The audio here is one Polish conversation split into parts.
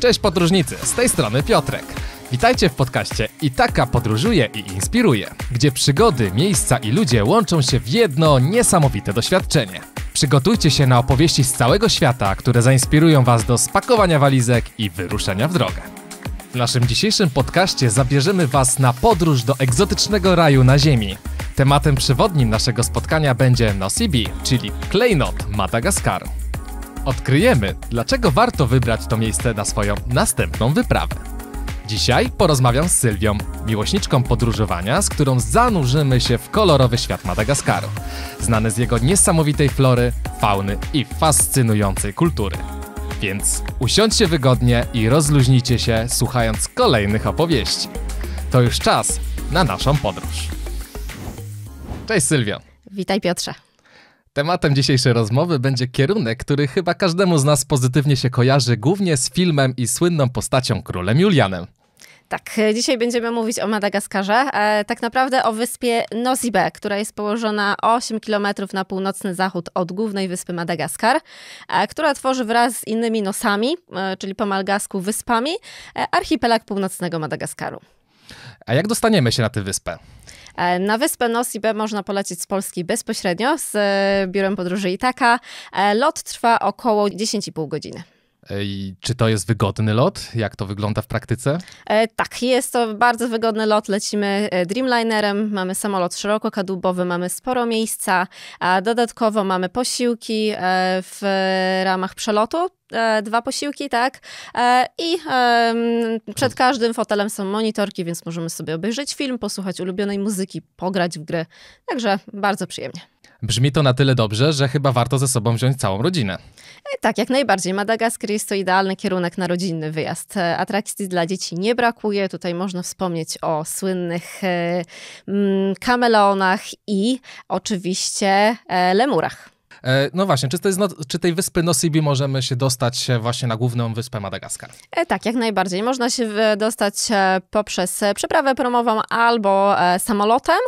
Cześć podróżnicy, z tej strony Piotrek. Witajcie w podcaście Itaka podróżuje i inspiruje, gdzie przygody, miejsca i ludzie łączą się w jedno niesamowite doświadczenie. Przygotujcie się na opowieści z całego świata, które zainspirują Was do spakowania walizek i wyruszenia w drogę. W naszym dzisiejszym podcaście zabierzemy Was na podróż do egzotycznego raju na ziemi. Tematem przewodnim naszego spotkania będzie Nosibi, czyli klejnot Madagaskaru. Odkryjemy, dlaczego warto wybrać to miejsce na swoją następną wyprawę. Dzisiaj porozmawiam z Sylwią, miłośniczką podróżowania, z którą zanurzymy się w kolorowy świat Madagaskaru, znany z jego niesamowitej flory, fauny i fascynującej kultury. Więc usiądźcie wygodnie i rozluźnijcie się, słuchając kolejnych opowieści. To już czas na naszą podróż. Cześć Sylwio. Witaj Piotrze. Tematem dzisiejszej rozmowy będzie kierunek, który chyba każdemu z nas pozytywnie się kojarzy, głównie z filmem i słynną postacią królem Julianem. Tak, dzisiaj będziemy mówić o Madagaskarze, e, tak naprawdę o wyspie Nozibe, która jest położona 8 km na północny zachód od głównej wyspy Madagaskar, e, która tworzy wraz z innymi nosami, e, czyli po malgasku wyspami, e, archipelag północnego Madagaskaru. A jak dostaniemy się na tę wyspę? E, na wyspę Nosibę można polecieć z Polski bezpośrednio z e, biurem podróży Itaka. E, lot trwa około 10,5 godziny. I czy to jest wygodny lot? Jak to wygląda w praktyce? E, tak, jest to bardzo wygodny lot. Lecimy Dreamlinerem, mamy samolot szerokokadubowy, mamy sporo miejsca, a dodatkowo mamy posiłki w ramach przelotu. E, dwa posiłki, tak? E, I przed każdym fotelem są monitorki, więc możemy sobie obejrzeć film, posłuchać ulubionej muzyki, pograć w gry. Także bardzo przyjemnie. Brzmi to na tyle dobrze, że chyba warto ze sobą wziąć całą rodzinę. E, tak, jak najbardziej. Madagaskar jest to idealny kierunek na rodzinny wyjazd. Atrakcji dla dzieci nie brakuje. Tutaj można wspomnieć o słynnych mm, kameleonach i oczywiście e, lemurach. E, no właśnie, czy, to jest, czy tej wyspy Nosibi możemy się dostać e, właśnie na główną wyspę Madagaskar? E, tak, jak najbardziej. Można się dostać poprzez przeprawę promową albo samolotem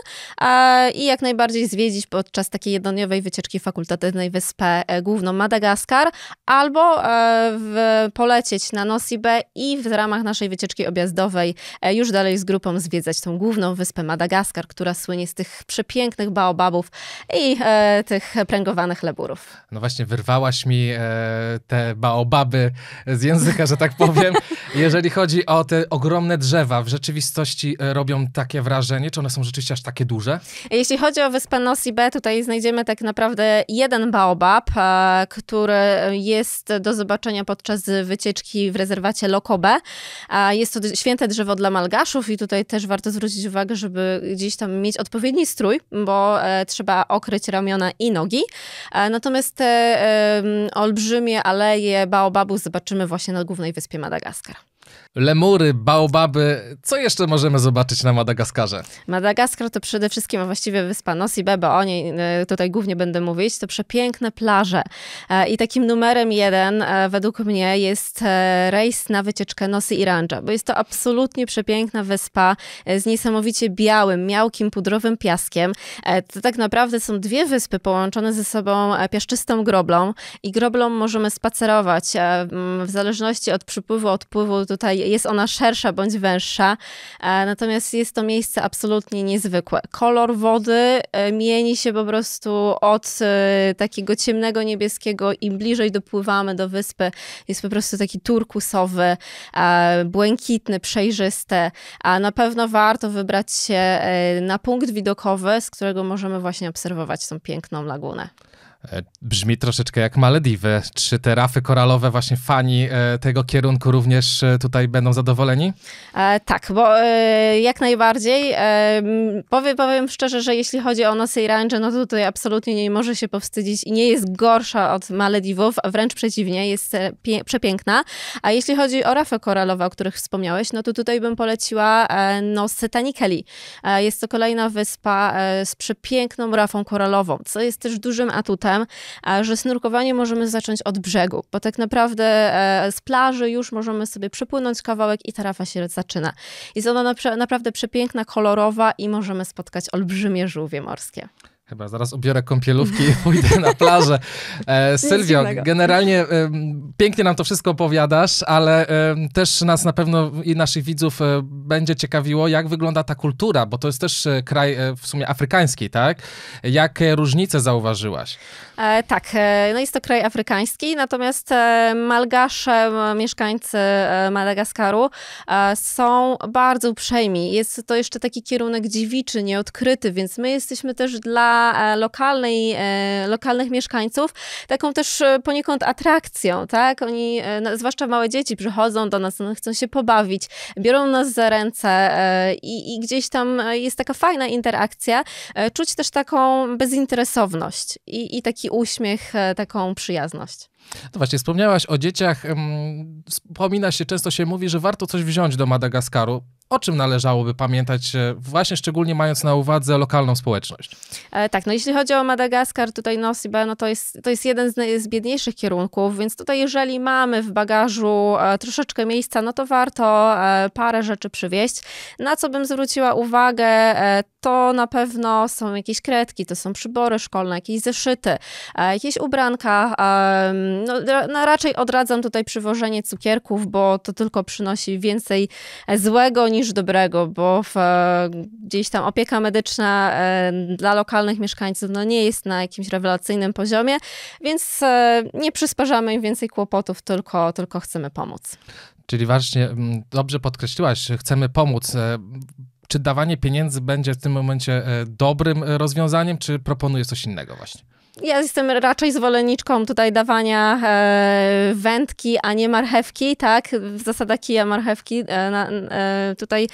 i jak najbardziej zwiedzić podczas takiej jednodniowej wycieczki fakultatywnej wyspę główną Madagaskar, albo w, polecieć na Nosibę i w ramach naszej wycieczki objazdowej już dalej z grupą zwiedzać tą główną wyspę Madagaskar, która słynie z tych przepięknych baobabów i tych pręgowanych no właśnie, wyrwałaś mi e, te baobaby z języka, że tak powiem. Jeżeli chodzi o te ogromne drzewa, w rzeczywistości e, robią takie wrażenie? Czy one są rzeczywiście aż takie duże? Jeśli chodzi o wyspę Nosy B, tutaj znajdziemy tak naprawdę jeden baobab, e, który jest do zobaczenia podczas wycieczki w rezerwacie Lokobe. Jest to święte drzewo dla malgaszów i tutaj też warto zwrócić uwagę, żeby gdzieś tam mieć odpowiedni strój, bo e, trzeba okryć ramiona i nogi. E, natomiast te olbrzymie aleje baobabów zobaczymy właśnie na głównej wyspie Madagaskar lemury, baobaby. Co jeszcze możemy zobaczyć na Madagaskarze? Madagaskar to przede wszystkim, a właściwie wyspa Nosy Bebe, o niej e, tutaj głównie będę mówić, to przepiękne plaże. E, I takim numerem jeden e, według mnie jest rejs na wycieczkę Nosy i bo jest to absolutnie przepiękna wyspa z niesamowicie białym, miałkim, pudrowym piaskiem. To tak naprawdę są dwie wyspy połączone ze sobą piaszczystą groblą i groblą możemy spacerować w zależności od przypływu, odpływu tutaj jest ona szersza bądź węższa, e, natomiast jest to miejsce absolutnie niezwykłe. Kolor wody e, mieni się po prostu od e, takiego ciemnego niebieskiego, im bliżej dopływamy do wyspy, jest po prostu taki turkusowy, błękitny, przejrzysty. Na pewno warto wybrać się na punkt widokowy, z którego możemy właśnie obserwować tą piękną lagunę. E, brzmi troszeczkę jak Malediwy. Czy te rafy koralowe, właśnie fani e, tego kierunku również e, tutaj będą zadowoleni? E, tak, bo e, jak najbardziej. E, powiem, powiem szczerze, że jeśli chodzi o Nosy i Range, no to tutaj absolutnie nie może się powstydzić i nie jest gorsza od Malediwów, wręcz przeciwnie, jest pie- przepiękna. A jeśli chodzi o rafy koralowe, o których wspomniałeś, no to tutaj bym poleciła e, Nosy Tanikeli. jest to kolejna wyspa z przepiękną rafą koralową, co jest też dużym atutem że snurkowanie możemy zacząć od brzegu, bo tak naprawdę e, z plaży już możemy sobie przepłynąć kawałek i tarafa się zaczyna. Jest ona naprawdę przepiękna, kolorowa i możemy spotkać olbrzymie żółwie morskie. Chyba zaraz obiorę kąpielówki i pójdę na plażę. E, Sylwio, generalnie e, pięknie nam to wszystko opowiadasz, ale e, też nas na pewno i naszych widzów e, będzie ciekawiło, jak wygląda ta kultura, bo to jest też e, kraj e, w sumie afrykański, tak? Jakie różnice zauważyłaś? E, tak, no jest to kraj afrykański, natomiast malgasze, mieszkańcy Madagaskaru są bardzo uprzejmi. Jest to jeszcze taki kierunek dziwiczy, nieodkryty, więc my jesteśmy też dla E, lokalnej, e, lokalnych mieszkańców taką też e, poniekąd atrakcją, tak? Oni, zwłaszcza małe dzieci, przychodzą do nas, chcą się pobawić, biorą nas za ręce i, i gdzieś tam jest taka fajna interakcja. Czuć też taką bezinteresowność i, i taki uśmiech, taką przyjazność. No właśnie, wspomniałaś o dzieciach. Wspomina się, często się mówi, że warto coś wziąć do Madagaskaru. O czym należałoby pamiętać, e, właśnie szczególnie mając na uwadze lokalną społeczność? E, tak, no jeśli chodzi o Madagaskar, tutaj Nosiba, no to jest, to jest jeden z, z biedniejszych kierunków, więc tutaj jeżeli mamy w bagażu e, troszeczkę miejsca, no to warto e, parę rzeczy przywieźć. Na co bym zwróciła uwagę, e, to na pewno są jakieś kredki, to są przybory szkolne, jakieś zeszyty, e, jakieś ubranka. No, no raczej odradzam tutaj przywożenie cukierków, bo to tylko przynosi więcej e, złego niż dobrego, bo w, e, gdzieś tam opieka medyczna dla lokalnych mieszkańców no, nie jest na jakimś rewelacyjnym poziomie, więc nie przysparzamy im więcej kłopotów, tylko, tylko chcemy pomóc. Czyli właśnie mm, dobrze podkreśliłaś, chcemy pomóc czy dawanie pieniędzy będzie w tym momencie e, dobrym e, rozwiązaniem, czy proponujesz coś innego właśnie? ja jestem raczej zwolenniczką tutaj dawania e, wędki, a nie marchewki, tak? Zasada kija marchewki. E, na, e, tutaj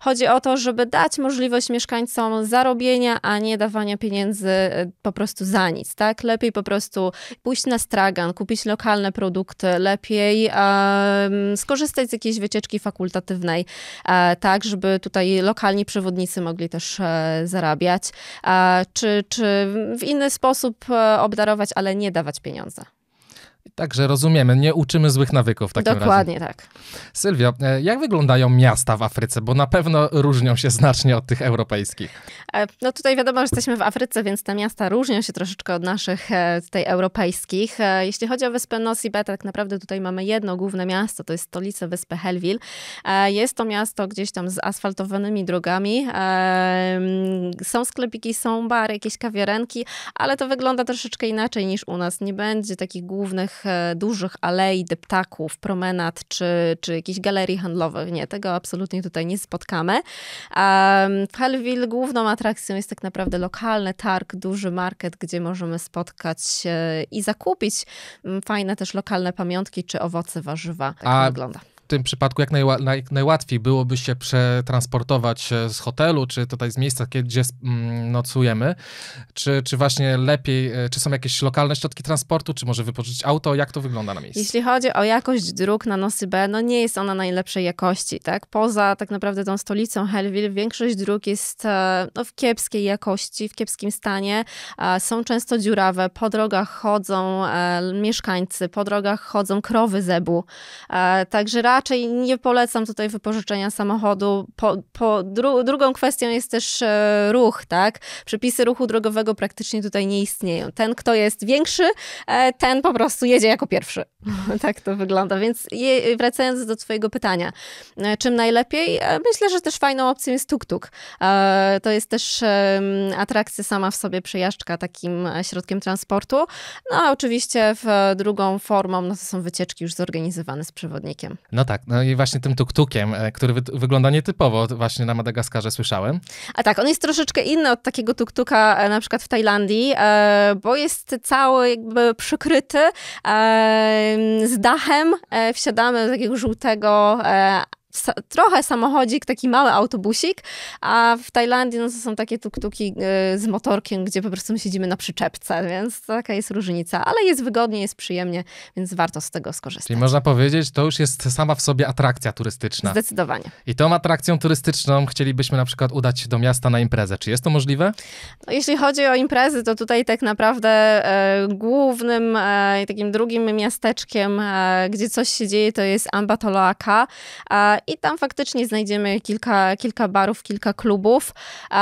chodzi o to, żeby dać możliwość mieszkańcom zarobienia, a nie dawania pieniędzy e, po prostu za nic, tak? Lepiej po prostu pójść na stragan, kupić lokalne produkty, lepiej e, skorzystać z jakiejś wycieczki fakultatywnej, e, tak? Żeby tutaj lokalni przewodnicy mogli też zarabiać. czy, czy w inny sposób E, obdarować, ale nie dawać pieniądza. Także rozumiemy, nie uczymy złych nawyków w takim Dokładnie razie. tak. Sylwio, e, jak wyglądają miasta w Afryce? Bo na pewno różnią się znacznie od tych europejskich. E, no tutaj wiadomo, że jesteśmy w Afryce, więc te miasta różnią się troszeczkę od naszych e, tutaj europejskich. Jeśli chodzi o wyspę Nosibe, tak naprawdę tutaj mamy jedno główne miasto, to jest stolica wyspy Helwil. Jest to miasto gdzieś tam z asfaltowanymi drogami. Są sklepiki, są bary, jakieś kawiarenki, ale to wygląda troszeczkę inaczej niż u nas. Nie będzie takich głównych tych e, dużych alei, deptaków, promenad czy, czy jakichś galerii handlowych. Nie, tego absolutnie tutaj nie spotkamy. Mm, w Hellville główną atrakcją jest tak naprawdę lokalny targ, duży market, gdzie możemy spotkać i zakupić mm, fajne też lokalne pamiątki czy owoce, warzywa. Tak A wygląda tym przypadku jak, najła, jak, najłatwiej byłoby się przetransportować e, z hotelu, czy tutaj z miejsca, gdzie mm, nocujemy, czy, czy właśnie lepiej, e, czy są jakieś lokalne środki transportu, czy może wypożyczyć auto, jak to wygląda na miejscu? Jeśli chodzi o jakość dróg na Nosy B, no nie jest ona najlepszej jakości, tak? Poza tak naprawdę tą stolicą Hellville, większość dróg jest e, no, w kiepskiej jakości, w kiepskim stanie, są często dziurawe, po drogach chodzą mieszkańcy, po drogach chodzą krowy zebu, także raczej raczej nie polecam tutaj wypożyczenia samochodu. Po, po dru drugą kwestią jest też e, ruch, tak? Przepisy ruchu drogowego praktycznie tutaj nie istnieją. Ten, kto jest większy, e, ten po prostu jedzie jako pierwszy. tak to wygląda. Więc je, wracając do Twojego pytania, e, czym najlepiej? E, myślę, że też fajną opcją jest tuk-tuk. E, to jest też atrakcja sama w sobie przejażdżka takim e, środkiem transportu. No a oczywiście w drugą formą no, to są wycieczki już zorganizowane z przewodnikiem. No no tak, no i właśnie tym tuktukiem, e, który wy wygląda nietypowo, właśnie na Madagaskarze słyszałem. A tak, on jest troszeczkę inny od takiego tuktuka e, na przykład w Tajlandii, e, bo jest cały jakby przykryty z dachem. Wsiadamy do takiego żółtego sa trochę samochodzik, taki mały autobusik, a w Tajlandii no, to są takie tuktuki y, z motorkiem, gdzie po prostu my siedzimy na przyczepce, więc taka jest różnica. Ale jest wygodnie, jest przyjemnie, więc warto z tego skorzystać. Czyli można powiedzieć, to już jest sama w sobie atrakcja turystyczna. Zdecydowanie. I tą atrakcją turystyczną chcielibyśmy na przykład udać się do miasta na imprezę. Czy jest to możliwe? No, jeśli chodzi o imprezy, to tutaj tak naprawdę e, głównym e, i e, takim drugim miasteczkiem, e, gdzie coś się dzieje, to jest Ambatoloaka i tam faktycznie znajdziemy kilka, kilka barów, kilka klubów. E,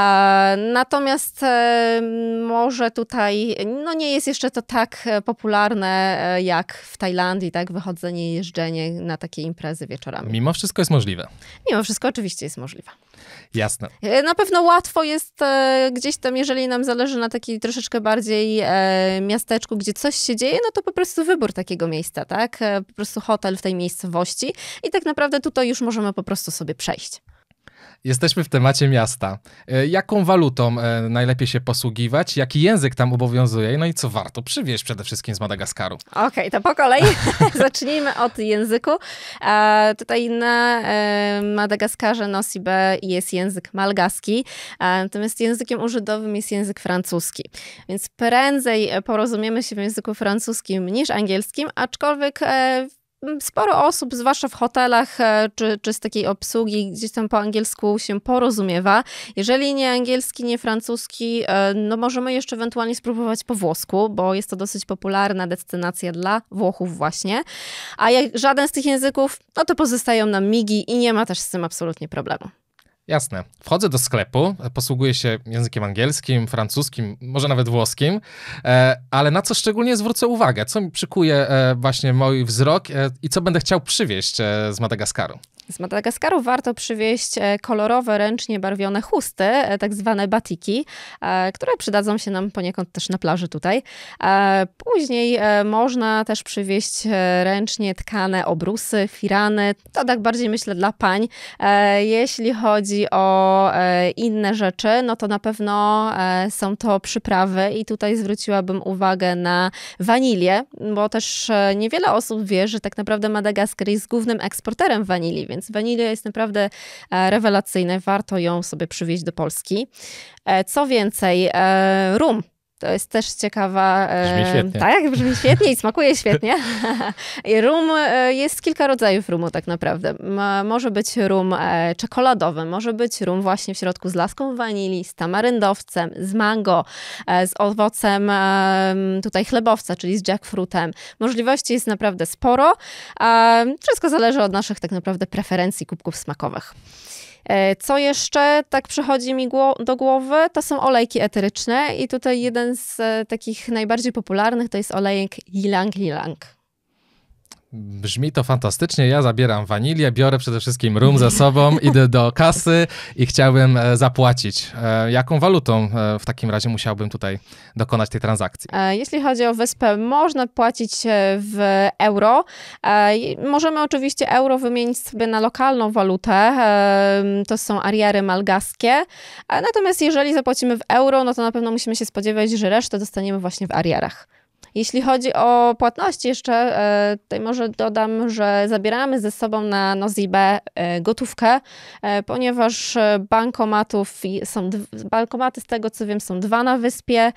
natomiast e, może tutaj no nie jest jeszcze to tak e, popularne jak w Tajlandii, tak? Wychodzenie, jeżdżenie na takie imprezy wieczorami. Mimo wszystko jest możliwe. Mimo wszystko oczywiście jest możliwe. Jasne. E, na pewno łatwo jest e, gdzieś tam, jeżeli nam zależy na takiej troszeczkę bardziej e, miasteczku, gdzie coś się dzieje, no to po prostu wybór takiego miejsca, tak? E, po prostu hotel w tej miejscowości i tak naprawdę tutaj już możemy po prostu sobie przejść. Jesteśmy w temacie miasta. E, jaką walutą e, najlepiej się posługiwać? Jaki język tam obowiązuje? No i co warto przywieźć przede wszystkim z Madagaskaru? Okej, okay, to po kolei zacznijmy od języku. E, tutaj na Madagaskarze Madagaskarze Nosibe jest język malgaski, natomiast językiem urzędowym jest język francuski. Więc prędzej porozumiemy się w języku francuskim niż angielskim, aczkolwiek sporo osób, zwłaszcza w hotelach e, czy, czy z takiej obsługi, gdzieś tam po angielsku się porozumiewa. Jeżeli nie angielski, nie francuski, e, no możemy jeszcze ewentualnie spróbować po włosku, bo jest to dosyć popularna destynacja dla Włochów właśnie. A jak żaden z tych języków, no to pozostają nam migi i nie ma też z tym absolutnie problemu. Jasne. Wchodzę do sklepu, e, posługuję się językiem angielskim, francuskim, może nawet włoskim, e, ale na co szczególnie zwrócę uwagę? Co mi przykuje e, właśnie mój wzrok i co będę chciał przywieźć z Madagaskaru? Z Madagaskaru warto przywieźć e, kolorowe, ręcznie barwione chusty, e, tak zwane batiki, e, które przydadzą się nam poniekąd też na plaży tutaj. Później można też przywieźć ręcznie tkane obrusy, firany. To tak bardziej myślę dla pań. Jeśli chodzi o inne rzeczy, no to na pewno są to przyprawy i tutaj zwróciłabym uwagę na wanilię, bo też niewiele osób wie, że tak naprawdę Madagaskar jest głównym eksporterem wanilii, więc więc wanilia jest naprawdę e, rewelacyjna, warto ją sobie przywieźć do Polski. E, co więcej, e, rum to jest też ciekawa. Brzmi świetnie. Tak, brzmi świetnie i smakuje świetnie. rum e, jest kilka rodzajów rumu tak naprawdę. Może być rum e, czekoladowy, może być rum właśnie w środku z laską wanili, z tamaryndowcem, z mango, e, z owocem tutaj chlebowca, czyli z jackfruitem. Możliwości jest naprawdę sporo. Wszystko zależy od naszych tak naprawdę preferencji kubków smakowych. E, co jeszcze tak przychodzi mi do głowy, to są olejki eteryczne i tutaj jeden z e, takich najbardziej popularnych to jest olejek Ylang Ylang. Brzmi to fantastycznie. Ja zabieram wanilię, biorę przede wszystkim rum ze sobą, idę do kasy i chciałbym e, zapłacić. E, jaką walutą e, w takim razie musiałbym tutaj dokonać tej transakcji? Jeśli chodzi o wyspę, można płacić w euro. Możemy oczywiście euro wymienić sobie na lokalną walutę. To są ariary malgaskie. Natomiast jeżeli zapłacimy w euro, no to na pewno musimy się spodziewać, że resztę dostaniemy właśnie w ariarach. Jeśli chodzi o płatności jeszcze, e, tutaj może dodam, że zabieramy ze sobą na Nozibę e, gotówkę, e, ponieważ bankomatów są, bankomaty z tego co wiem są dwa na wyspie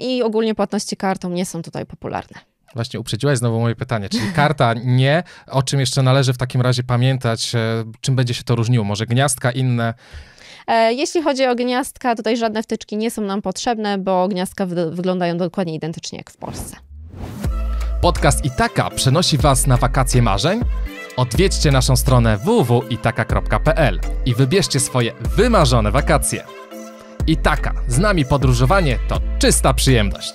i ogólnie płatności kartą nie są tutaj popularne. Właśnie uprzedziłaś znowu moje pytanie, czyli karta nie. O czym jeszcze należy w takim razie pamiętać? Czym będzie się to różniło? Może gniazdka inne? E, jeśli chodzi o gniazdka, tutaj żadne wtyczki nie są nam potrzebne, bo gniazdka wyglądają dokładnie identycznie jak w Polsce. Podcast Itaka przenosi Was na wakacje marzeń? Odwiedźcie naszą stronę www.itaka.pl i wybierzcie swoje wymarzone wakacje. Itaka, z nami podróżowanie to czysta przyjemność.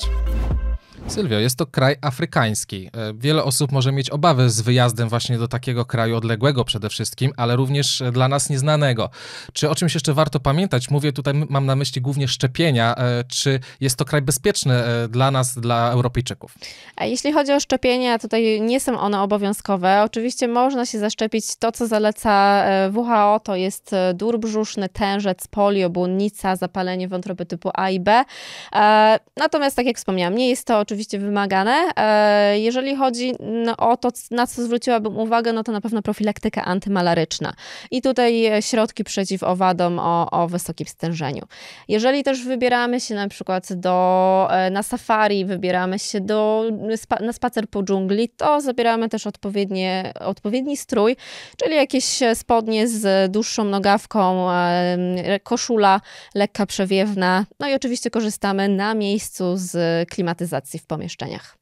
Sylwio, jest to kraj afrykański. E, wiele osób może mieć obawy z wyjazdem właśnie do takiego kraju odległego przede wszystkim, ale również e, dla nas nieznanego. Czy o czymś jeszcze warto pamiętać? Mówię tutaj, mam na myśli głównie szczepienia. E, czy jest to kraj bezpieczny dla nas, dla Europejczyków? A jeśli chodzi o szczepienia, tutaj nie są one obowiązkowe. Oczywiście można się zaszczepić. To, co zaleca WHO, to jest dur brzuszny, tężec, polio, błonnica, zapalenie wątroby typu A i B. Natomiast, tak jak wspomniałam, nie jest to oczywiście oczywiście wymagane. E, jeżeli chodzi no, o to, na co zwróciłabym uwagę, no to na pewno profilaktyka antymalaryczna. I tutaj e, środki przeciw owadom o, o wysokim stężeniu. Jeżeli też wybieramy się na przykład do, e, na safari, wybieramy się do, na spacer po dżungli, to zabieramy też odpowiednie, odpowiedni strój, czyli jakieś spodnie z dłuższą nogawką, koszula lekka przewiewna, no i oczywiście korzystamy na miejscu z klimatyzacji w pomieszczeniach.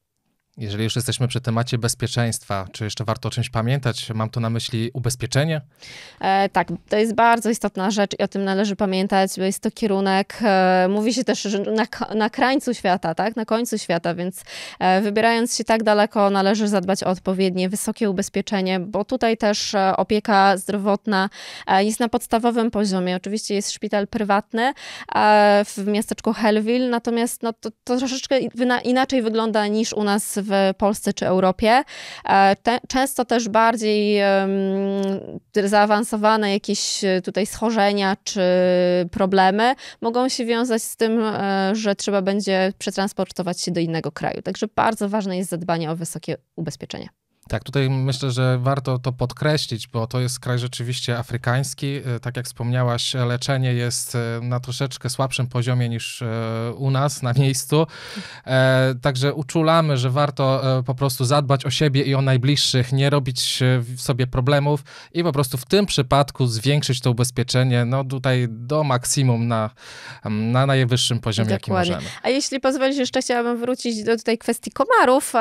Jeżeli już jesteśmy przy temacie bezpieczeństwa, czy jeszcze warto o czymś pamiętać? Mam tu na myśli ubezpieczenie? E, tak, to jest bardzo istotna rzecz i o tym należy pamiętać, bo jest to kierunek, e, mówi się też, że na, na krańcu świata, tak, na końcu świata, więc e, wybierając się tak daleko, należy zadbać o odpowiednie wysokie ubezpieczenie, bo tutaj też e, opieka zdrowotna e, jest na podstawowym poziomie. Oczywiście jest szpital prywatny e, w miasteczku Hellville, natomiast no, to, to troszeczkę inaczej wygląda niż u nas w w Polsce czy Europie. E, te, często też bardziej um, zaawansowane jakieś e, tutaj schorzenia czy problemy mogą się wiązać z tym, e, że trzeba będzie przetransportować się do innego kraju. Także bardzo ważne jest zadbanie o wysokie ubezpieczenie. Tak, tutaj myślę, że warto to podkreślić, bo to jest kraj rzeczywiście afrykański. E, tak jak wspomniałaś, leczenie jest e, na troszeczkę słabszym poziomie niż e, u nas na miejscu. Także uczulamy, że warto po prostu zadbać o siebie i o najbliższych, nie robić sobie problemów i po prostu w tym przypadku zwiększyć to ubezpieczenie no tutaj do maksimum na, na najwyższym poziomie, jaki możemy. A jeśli pozwolisz, jeszcze chciałabym wrócić do tej kwestii komarów,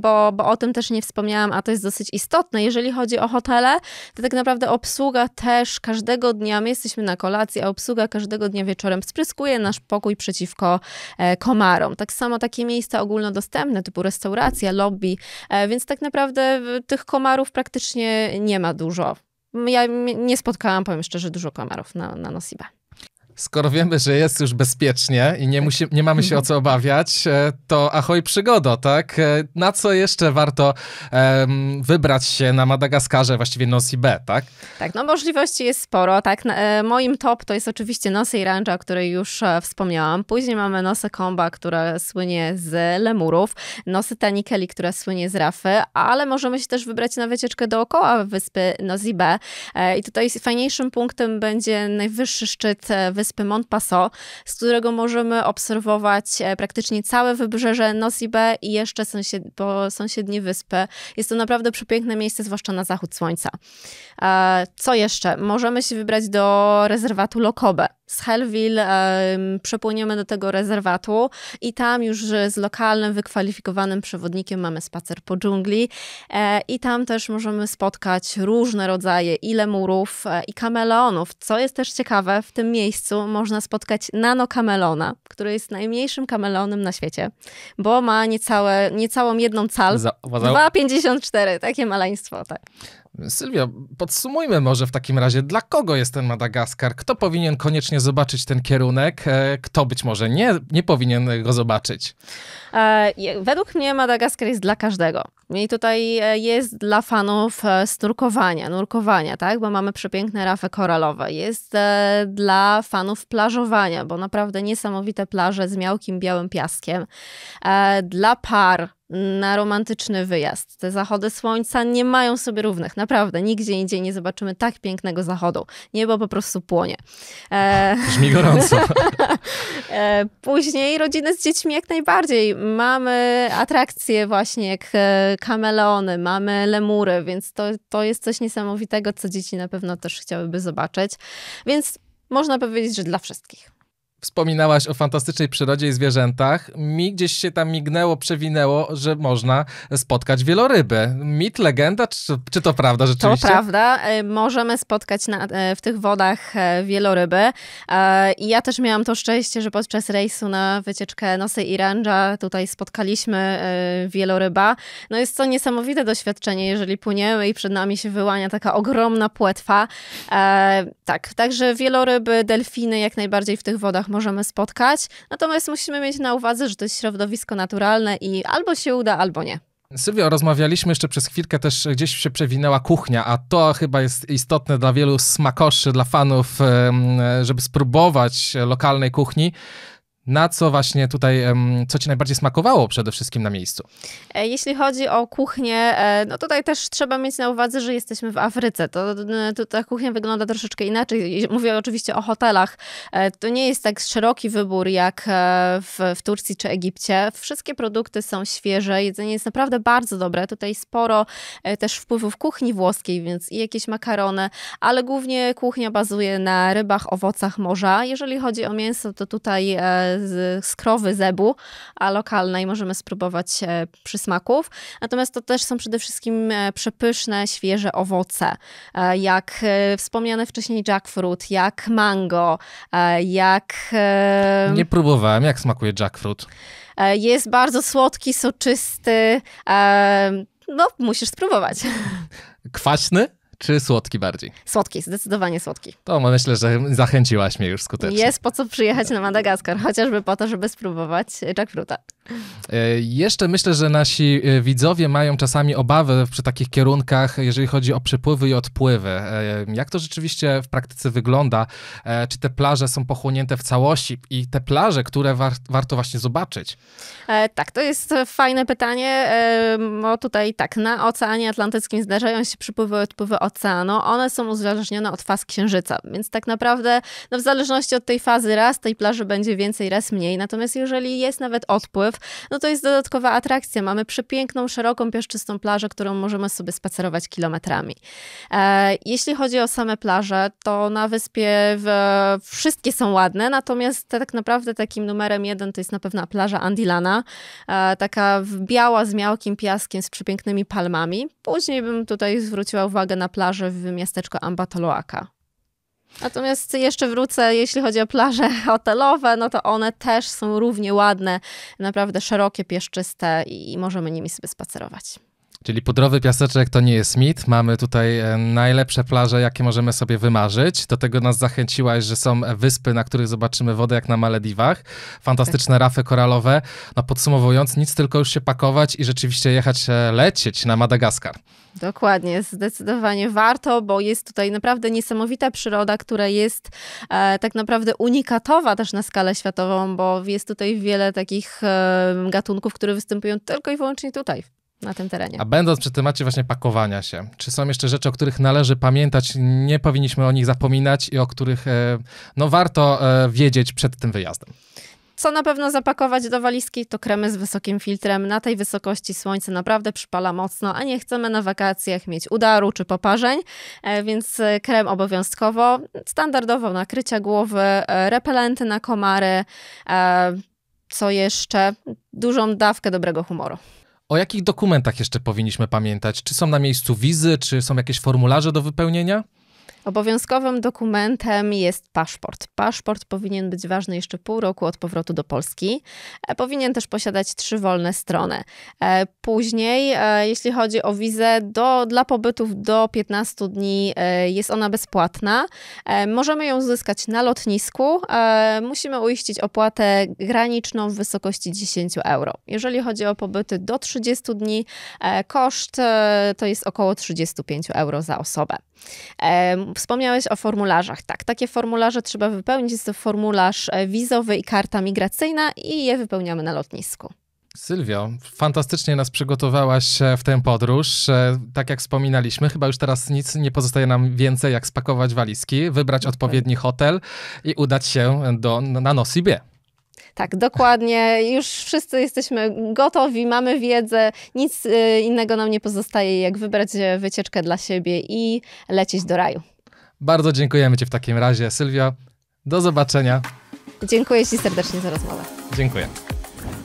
bo, bo o tym też nie wspomniałam a to jest dosyć istotne, jeżeli chodzi o hotele, to tak naprawdę obsługa też każdego dnia, my jesteśmy na kolacji, a obsługa każdego dnia wieczorem spryskuje nasz pokój przeciwko e, komarom. Tak samo takie miejsca ogólnodostępne, typu restauracja, lobby, e, więc tak naprawdę tych komarów praktycznie nie ma dużo. Ja nie spotkałam, powiem szczerze, dużo komarów na, na Nosiba. Skoro wiemy, że jest już bezpiecznie i nie, musi, nie mamy się o co obawiać, e, to ahoj przygodo, tak? E, na co jeszcze warto um, wybrać się na Madagaskarze, właściwie Nosy B, tak? Tak, no możliwości jest sporo, tak? E, moim top to jest oczywiście Nosy i o której już wspomniałam. Później mamy Nosy Komba, która słynie z lemurów, Nosy Tanikeli, która słynie z rafy, ale możemy się też wybrać na wycieczkę dookoła wyspy Nosy B. I tutaj fajniejszym punktem będzie najwyższy szczyt wyspy wyspy Paso, z którego możemy obserwować e, praktycznie całe wybrzeże Nosibe i jeszcze sąsied po sąsiednie wyspy. Jest to naprawdę przepiękne miejsce, zwłaszcza na zachód słońca. E, co jeszcze? Możemy się wybrać do rezerwatu Lokobe z Hellville um, przepłyniemy do tego rezerwatu i tam już z lokalnym, wykwalifikowanym przewodnikiem mamy spacer po dżungli e, i tam też możemy spotkać różne rodzaje i lemurów e, i kameleonów. Co jest też ciekawe, w tym miejscu można spotkać nano kamelona, który jest najmniejszym kameleonem na świecie, bo ma niecałe, niecałą jedną cal, 2,54, takie maleństwo. Tak. Sylwia, podsumujmy może w takim razie, dla kogo jest ten Madagaskar? Kto powinien koniecznie zobaczyć ten kierunek? E, kto być może nie, nie powinien go zobaczyć? E, według mnie Madagaskar jest dla każdego. I tutaj e, jest dla fanów snurkowania, nurkowania, tak? Bo mamy przepiękne rafy koralowe. Jest dla fanów plażowania, bo naprawdę niesamowite plaże z miałkim białym piaskiem. Dla par, na romantyczny wyjazd. Te zachody słońca nie mają sobie równych, naprawdę. Nigdzie indziej nie zobaczymy tak pięknego zachodu. Niebo po prostu płonie. E... Brzmi gorąco. e... Później rodziny z dziećmi jak najbardziej. Mamy atrakcje właśnie jak e, kameleony, mamy lemury, więc to, to jest coś niesamowitego, co dzieci na pewno też chciałyby zobaczyć. Więc można powiedzieć, że dla wszystkich. Wspominałaś o fantastycznej przyrodzie i zwierzętach. Mi gdzieś się tam mignęło, przewinęło, że można spotkać wieloryby. Mit, legenda, czy, czy to prawda rzeczywiście? To prawda. E, możemy spotkać na, e, w tych wodach e, wieloryby. I ja też miałam to szczęście, że podczas rejsu na wycieczkę Nosy i Randża tutaj spotkaliśmy wieloryba. No jest to niesamowite doświadczenie, jeżeli płyniemy i przed nami się wyłania taka ogromna płetwa. Tak, także wieloryby, delfiny jak najbardziej w tych wodach możemy spotkać. Natomiast musimy mieć na uwadze, że to jest środowisko naturalne i albo się uda, albo nie. Sylwio, rozmawialiśmy jeszcze przez chwilkę, też gdzieś się przewinęła kuchnia, a to chyba jest istotne dla wielu smakoszy, dla fanów, żeby spróbować lokalnej kuchni na co właśnie tutaj, co ci najbardziej smakowało przede wszystkim na miejscu? E, jeśli chodzi o kuchnię, e, no tutaj też trzeba mieć na uwadze, że jesteśmy w Afryce. To, e, to ta kuchnia wygląda troszeczkę inaczej. Mówię oczywiście o hotelach. To nie jest tak szeroki wybór jak w, w Turcji czy Egipcie. Wszystkie produkty są świeże, jedzenie jest naprawdę bardzo dobre. Tutaj sporo też wpływów kuchni włoskiej, więc i jakieś makarony, ale głównie kuchnia bazuje na rybach, owocach morza. Jeżeli chodzi o mięso, to tutaj z, z krowy zebu, a lokalnej możemy spróbować e, przysmaków. Natomiast to też są przede wszystkim e, przepyszne, świeże owoce, e, jak wspomniane wcześniej jackfruit, jak mango, jak... Nie próbowałem, jak smakuje jackfruit? Jest bardzo słodki, soczysty. No, musisz spróbować. Kwaśny? Czy słodki bardziej? Słodki, zdecydowanie słodki. To myślę, że zachęciłaś mnie już skutecznie. Jest po co przyjechać na Madagaskar, chociażby po to, żeby spróbować jackfruta. E, jeszcze myślę, że nasi e, widzowie mają czasami obawy przy takich kierunkach, jeżeli chodzi o przypływy i odpływy. E, jak to rzeczywiście w praktyce wygląda? Czy te plaże są pochłonięte w całości i te plaże, które war warto właśnie zobaczyć? Tak, to jest fajne pytanie. Bo tutaj tak, na Oceanie Atlantyckim zdarzają się przypływy i odpływy oceanu. One są uzależnione od faz księżyca, więc tak naprawdę no w zależności od tej fazy raz tej plaży będzie więcej, raz mniej. Natomiast jeżeli jest nawet odpływ, no to jest dodatkowa atrakcja. Mamy przepiękną, szeroką, piaszczystą plażę, którą możemy sobie spacerować kilometrami. E, jeśli chodzi o same plaże, to na wyspie wszystkie są ładne, natomiast tak naprawdę takim numerem jeden to jest na pewno plaża Andilana, e, taka biała z miałkim piaskiem, z przepięknymi palmami. Później bym tutaj zwróciła uwagę na plażę w miasteczko Ambatoloaka. Natomiast jeszcze wrócę, jeśli chodzi o plaże hotelowe, no to one też są równie ładne, naprawdę szerokie, pieszczyste i możemy nimi sobie spacerować. Czyli pudrowy piaseczek to nie jest mit. Mamy tutaj e, najlepsze plaże, jakie możemy sobie wymarzyć. Do tego nas zachęciłaś, że są wyspy, na których zobaczymy wodę jak na Malediwach. Fantastyczne rafy koralowe. No podsumowując, nic tylko już się pakować i rzeczywiście jechać, e, lecieć na Madagaskar. Dokładnie, zdecydowanie warto, bo jest tutaj naprawdę niesamowita przyroda, która jest e, tak naprawdę unikatowa też na skalę światową, bo jest tutaj wiele takich e, gatunków, które występują tylko i wyłącznie tutaj, na tym terenie. A będąc przy temacie właśnie pakowania się, czy są jeszcze rzeczy, o których należy pamiętać, nie powinniśmy o nich zapominać i o których e, no, warto e, wiedzieć przed tym wyjazdem? Co na pewno zapakować do walizki, to kremy z wysokim filtrem. Na tej wysokości słońce naprawdę przypala mocno, a nie chcemy na wakacjach mieć udaru czy poparzeń, e, więc e, krem obowiązkowo. Standardowo nakrycia głowy, e, repelenty na komary, co jeszcze? Dużą dawkę dobrego humoru. O jakich dokumentach jeszcze powinniśmy pamiętać? Czy są na miejscu wizy, czy są jakieś formularze do wypełnienia? Obowiązkowym dokumentem jest paszport. Paszport powinien być ważny jeszcze pół roku od powrotu do Polski. E, powinien też posiadać trzy wolne strony. E, później, e, jeśli chodzi o wizę, do, dla pobytów do 15 dni jest ona bezpłatna. Możemy ją uzyskać na lotnisku. Musimy uiścić opłatę graniczną w wysokości 10 euro. Jeżeli chodzi o pobyty do 30 dni, koszt to jest około 35 euro za osobę. Wspomniałeś o formularzach. Tak, takie formularze trzeba wypełnić. Jest to formularz e, wizowy i karta migracyjna i je wypełniamy na lotnisku. Sylwio, fantastycznie nas przygotowałaś e, w tę podróż. E, tak jak wspominaliśmy, chyba już teraz nic nie pozostaje nam więcej, jak spakować walizki, wybrać okay. odpowiedni hotel i udać się do, na Nosibie. Tak, dokładnie. Już wszyscy jesteśmy gotowi, mamy wiedzę, nic y, innego nam nie pozostaje, jak wybrać e, wycieczkę dla siebie i lecieć do raju. Bardzo dziękujemy Ci w takim razie, Sylwia. Do zobaczenia. Dziękuję Ci serdecznie za rozmowę. Dziękuję.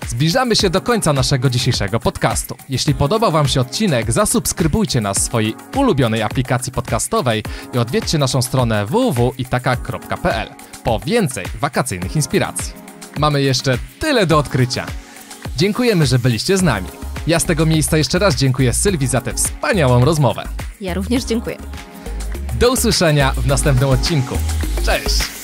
Zbliżamy się do końca naszego dzisiejszego podcastu. Jeśli podobał Wam się odcinek, zasubskrybujcie nas w swojej ulubionej aplikacji podcastowej i odwiedźcie naszą stronę www.itaka.pl po więcej wakacyjnych inspiracji. Mamy jeszcze tyle do odkrycia. Dziękujemy, że byliście z nami. Ja z tego miejsca jeszcze raz dziękuję Sylwii za tę wspaniałą rozmowę. Ja również dziękuję. Do usłyszenia w następnym odcinku. Cześć!